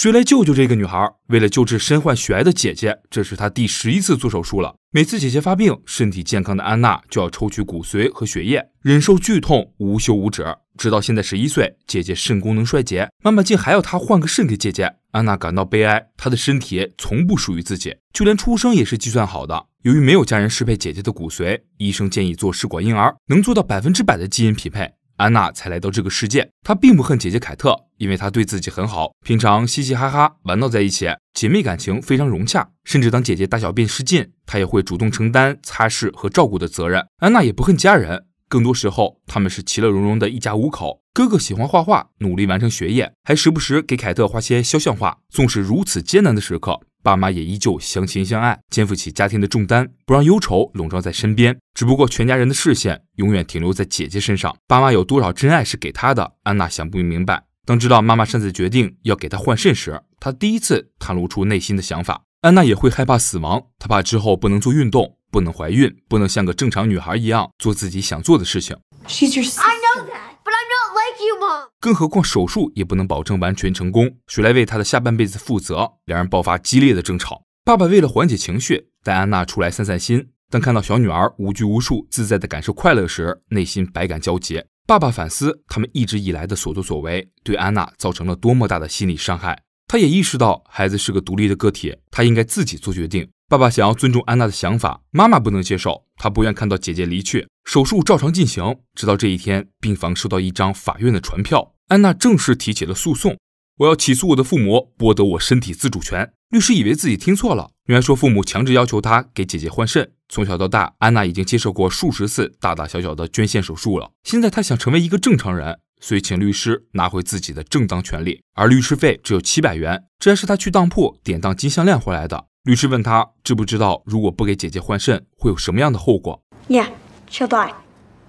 谁来救救这个女孩？为了救治身患血癌的姐姐，这是她第十一次做手术了。每次姐姐发病，身体健康的安娜就要抽取骨髓和血液，忍受剧痛，无休无止。直到现在，十一岁，姐姐肾功能衰竭，妈妈竟还要她换个肾给姐姐。安娜感到悲哀，她的身体从不属于自己，就连出生也是计算好的。由于没有家人适配姐姐的骨髓，医生建议做试管婴儿，能做到百分之百的基因匹配。安娜才来到这个世界，她并不恨姐姐凯特，因为她对自己很好，平常嘻嘻哈哈玩闹在一起，姐妹感情非常融洽。甚至当姐姐大小便失禁，她也会主动承担擦拭和照顾的责任。安娜也不恨家人。更多时候，他们是其乐融融的一家五口。哥哥喜欢画画，努力完成学业，还时不时给凯特画些肖像画。纵使如此艰难的时刻，爸妈也依旧相亲相爱，肩负起家庭的重担，不让忧愁笼罩在身边。只不过，全家人的视线永远停留在姐姐身上。爸妈有多少真爱是给她的？安娜想不明白。当知道妈妈擅自决定要给她换肾时，她第一次袒露出内心的想法。安娜也会害怕死亡，她怕之后不能做运动。不能怀孕，不能像个正常女孩一样做自己想做的事情。She's your sister. I know that, but I'm not like you, Mom. 更何况手术也不能保证完全成功，谁来为她的下半辈子负责？两人爆发激烈的争吵。爸爸为了缓解情绪，带安娜出来散散心。当看到小女儿无拘无束、自在地感受快乐时，内心百感交集。爸爸反思他们一直以来的所作所为，对安娜造成了多么大的心理伤害。他也意识到孩子是个独立的个体，他应该自己做决定。爸爸想要尊重安娜的想法，妈妈不能接受。她不愿看到姐姐离去。手术照常进行，直到这一天，病房收到一张法院的传票，安娜正式提起了诉讼。我要起诉我的父母，剥夺我身体自主权。律师以为自己听错了，原来说父母强制要求他给姐姐换肾。从小到大，安娜已经接受过数十次大大小小的捐献手术了。现在她想成为一个正常人，所以请律师拿回自己的正当权利。而律师费只有七百元，这还是他去当铺典当金项链回来的。律师问他知不知道，如果不给姐姐换肾，会有什么样的后果？呀，小短，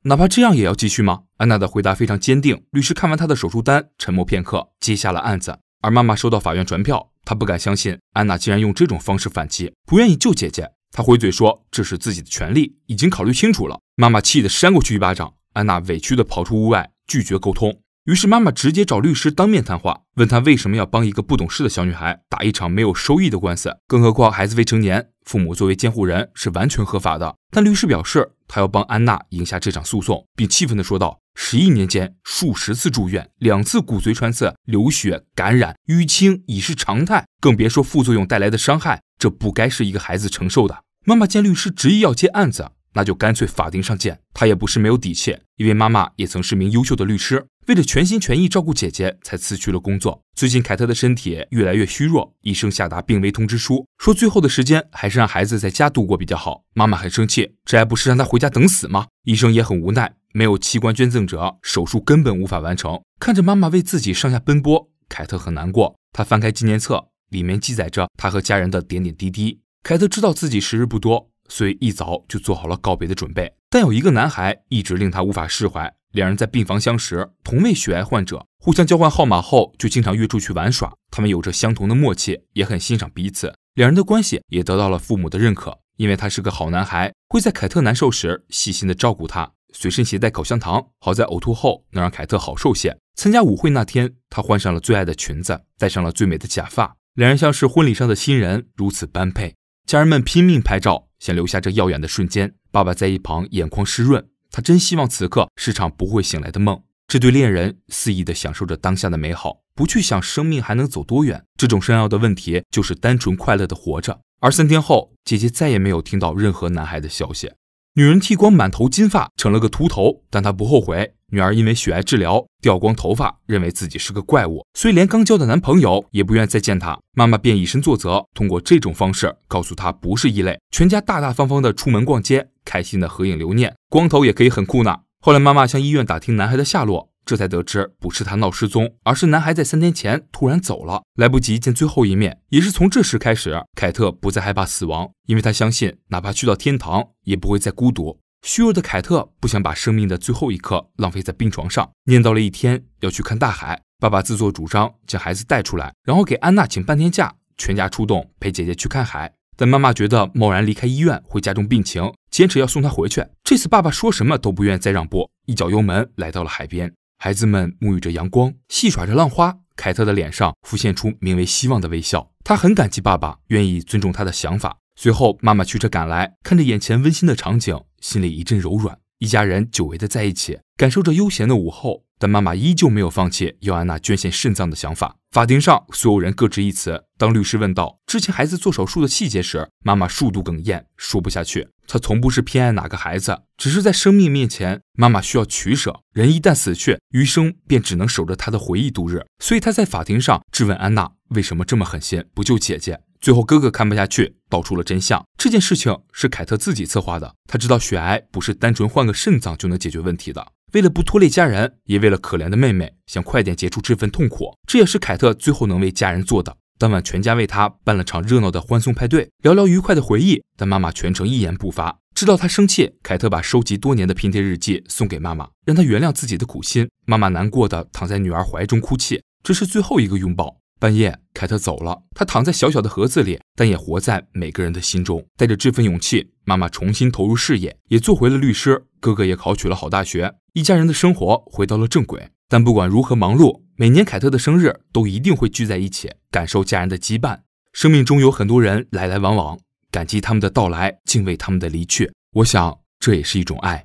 哪怕这样也要继续吗？安娜的回答非常坚定。律师看完她的手术单，沉默片刻，接下了案子。而妈妈收到法院传票，她不敢相信安娜竟然用这种方式反击，不愿意救姐姐。她回嘴说这是自己的权利，已经考虑清楚了。妈妈气得扇过去一巴掌，安娜委屈地跑出屋外，拒绝沟通。于是妈妈直接找律师当面谈话，问他为什么要帮一个不懂事的小女孩打一场没有收益的官司？更何况孩子未成年，父母作为监护人是完全合法的。但律师表示，他要帮安娜赢下这场诉讼，并气愤地说道：“十一年间，数十次住院，两次骨髓穿刺、流血、感染、淤青已是常态，更别说副作用带来的伤害，这不该是一个孩子承受的。”妈妈见律师执意要接案子，那就干脆法庭上见。他也不是没有底气，因为妈妈也曾是名优秀的律师。为了全心全意照顾姐姐，才辞去了工作。最近凯特的身体越来越虚弱，医生下达病危通知书，说最后的时间还是让孩子在家度过比较好。妈妈很生气，这还不是让他回家等死吗？医生也很无奈，没有器官捐赠者，手术根本无法完成。看着妈妈为自己上下奔波，凯特很难过。他翻开纪念册，里面记载着他和家人的点点滴滴。凯特知道自己时日不多。所以一早就做好了告别的准备，但有一个男孩一直令他无法释怀。两人在病房相识，同为血癌患者，互相交换号码后就经常约出去玩耍。他们有着相同的默契，也很欣赏彼此。两人的关系也得到了父母的认可，因为他是个好男孩，会在凯特难受时细心的照顾她，随身携带口香糖，好在呕吐后能让凯特好受些。参加舞会那天，他换上了最爱的裙子，戴上了最美的假发，两人像是婚礼上的新人，如此般配。家人们拼命拍照。想留下这耀眼的瞬间，爸爸在一旁眼眶湿润。他真希望此刻是场不会醒来的梦。这对恋人肆意地享受着当下的美好，不去想生命还能走多远。这种深奥的问题，就是单纯快乐地活着。而三天后，姐姐再也没有听到任何男孩的消息。女人剃光满头金发，成了个秃头，但她不后悔。女儿因为血癌治疗掉光头发，认为自己是个怪物，所以连刚交的男朋友也不愿再见她。妈妈便以身作则，通过这种方式告诉她不是异类。全家大大方方的出门逛街，开心的合影留念。光头也可以很酷呢。后来妈妈向医院打听男孩的下落。这才得知，不是他闹失踪，而是男孩在三天前突然走了，来不及见最后一面。也是从这时开始，凯特不再害怕死亡，因为他相信，哪怕去到天堂，也不会再孤独。虚弱的凯特不想把生命的最后一刻浪费在病床上，念叨了一天要去看大海。爸爸自作主张将孩子带出来，然后给安娜请半天假，全家出动陪姐姐去看海。但妈妈觉得贸然离开医院会加重病情，坚持要送她回去。这次爸爸说什么都不愿再让步，一脚油门来到了海边。孩子们沐浴着阳光，戏耍着浪花。凯特的脸上浮现出名为希望的微笑。她很感激爸爸愿意尊重她的想法。随后，妈妈驱车赶来，看着眼前温馨的场景，心里一阵柔软。一家人久违的在一起，感受着悠闲的午后。但妈妈依旧没有放弃要安娜捐献肾脏的想法。法庭上，所有人各执一词。当律师问到之前孩子做手术的细节时，妈妈数度哽咽，说不下去。他从不是偏爱哪个孩子，只是在生命面前，妈妈需要取舍。人一旦死去，余生便只能守着他的回忆度日。所以他在法庭上质问安娜：“为什么这么狠心，不救姐姐？”最后，哥哥看不下去，道出了真相：这件事情是凯特自己策划的。他知道血癌不是单纯换个肾脏就能解决问题的。为了不拖累家人，也为了可怜的妹妹，想快点结束这份痛苦，这也是凯特最后能为家人做的。当晚，全家为他办了场热闹的欢送派对，聊聊愉快的回忆。但妈妈全程一言不发，知道他生气。凯特把收集多年的拼贴日记送给妈妈，让她原谅自己的苦心。妈妈难过的躺在女儿怀中哭泣，这是最后一个拥抱。半夜，凯特走了，她躺在小小的盒子里，但也活在每个人的心中。带着这份勇气，妈妈重新投入事业，也做回了律师。哥哥也考取了好大学，一家人的生活回到了正轨。但不管如何忙碌。每年凯特的生日，都一定会聚在一起，感受家人的羁绊。生命中有很多人来来往往，感激他们的到来，敬畏他们的离去。我想，这也是一种爱。